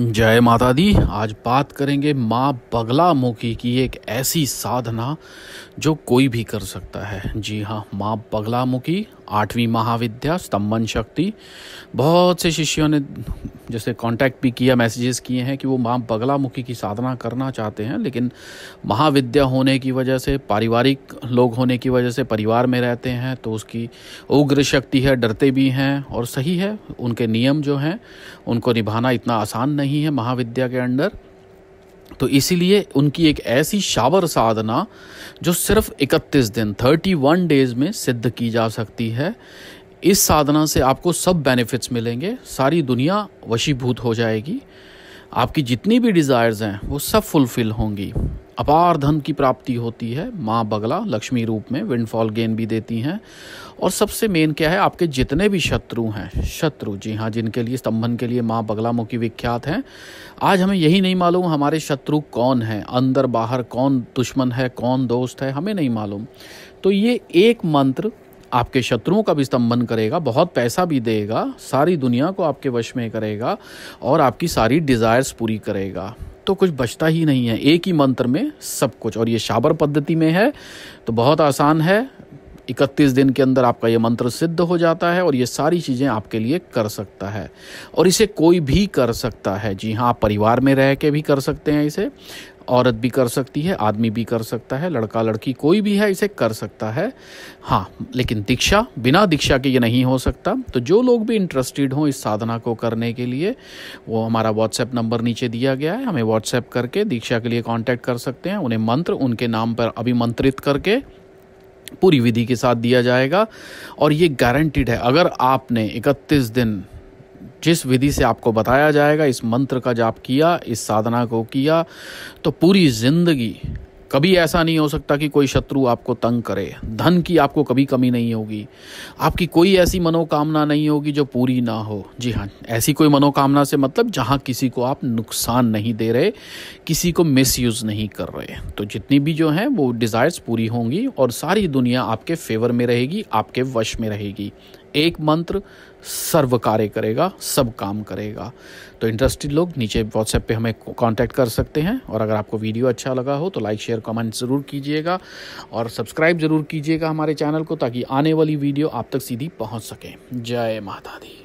जय माता दी आज बात करेंगे माँ बगला मुखी की एक ऐसी साधना जो कोई भी कर सकता है जी हाँ माँ बगला मुखी आठवीं महाविद्या स्तंभन शक्ति बहुत से शिष्यों ने जैसे कांटेक्ट भी किया मैसेजेस किए हैं कि वो माँ बगलामुखी की साधना करना चाहते हैं लेकिन महाविद्या होने की वजह से पारिवारिक लोग होने की वजह से परिवार में रहते हैं तो उसकी उग्र शक्ति है डरते भी हैं और सही है उनके नियम जो हैं उनको निभाना इतना आसान नहीं है महाविद्या के अंडर तो इसीलिए उनकी एक ऐसी शावर साधना जो सिर्फ 31 दिन 31 डेज में सिद्ध की जा सकती है इस साधना से आपको सब बेनिफिट्स मिलेंगे सारी दुनिया वशीभूत हो जाएगी आपकी जितनी भी डिज़ायर्स हैं वो सब फुलफ़िल होंगी अपार धन की प्राप्ति होती है माँ बगला लक्ष्मी रूप में विंडफॉल गेन भी देती हैं और सबसे मेन क्या है आपके जितने भी शत्रु हैं शत्रु जी हाँ जिनके लिए स्तंभन के लिए माँ बगला मुखी विख्यात हैं आज हमें यही नहीं मालूम हमारे शत्रु कौन हैं अंदर बाहर कौन दुश्मन है कौन दोस्त है हमें नहीं मालूम तो ये एक मंत्र आपके शत्रुओं का भी स्तंभन करेगा बहुत पैसा भी देगा सारी दुनिया को आपके वश में करेगा और आपकी सारी डिज़ायर्स पूरी करेगा तो कुछ बचता ही नहीं है एक ही मंत्र में सब कुछ और ये शाबर पद्धति में है तो बहुत आसान है इकतीस दिन के अंदर आपका ये मंत्र सिद्ध हो जाता है और ये सारी चीज़ें आपके लिए कर सकता है और इसे कोई भी कर सकता है जी हाँ आप परिवार में रह के भी कर सकते हैं इसे औरत भी कर सकती है आदमी भी कर सकता है लड़का लड़की कोई भी है इसे कर सकता है हाँ लेकिन दीक्षा बिना दीक्षा के ये नहीं हो सकता तो जो लोग भी इंटरेस्टेड हों इस साधना को करने के लिए वो हमारा व्हाट्सएप नंबर नीचे दिया गया है हमें व्हाट्सएप करके दीक्षा के लिए कॉन्टैक्ट कर सकते हैं उन्हें मंत्र उनके नाम पर अभिमंत्रित करके पूरी विधि के साथ दिया जाएगा और ये गारंटीड है अगर आपने 31 दिन जिस विधि से आपको बताया जाएगा इस मंत्र का जाप किया इस साधना को किया तो पूरी जिंदगी कभी ऐसा नहीं हो सकता कि कोई शत्रु आपको तंग करे धन की आपको कभी कमी नहीं होगी आपकी कोई ऐसी मनोकामना नहीं होगी जो पूरी ना हो जी हाँ ऐसी कोई मनोकामना से मतलब जहाँ किसी को आप नुकसान नहीं दे रहे किसी को मिस नहीं कर रहे तो जितनी भी जो हैं वो डिज़ायर्स पूरी होंगी और सारी दुनिया आपके फेवर में रहेगी आपके वश में रहेगी एक मंत्र सर्व कार्य करेगा सब काम करेगा तो इंटरेस्टेड लोग नीचे व्हाट्सएप पे हमें कांटेक्ट कर सकते हैं और अगर आपको वीडियो अच्छा लगा हो तो लाइक शेयर कमेंट ज़रूर कीजिएगा और सब्सक्राइब ज़रूर कीजिएगा हमारे चैनल को ताकि आने वाली वीडियो आप तक सीधी पहुंच सके जय माता दी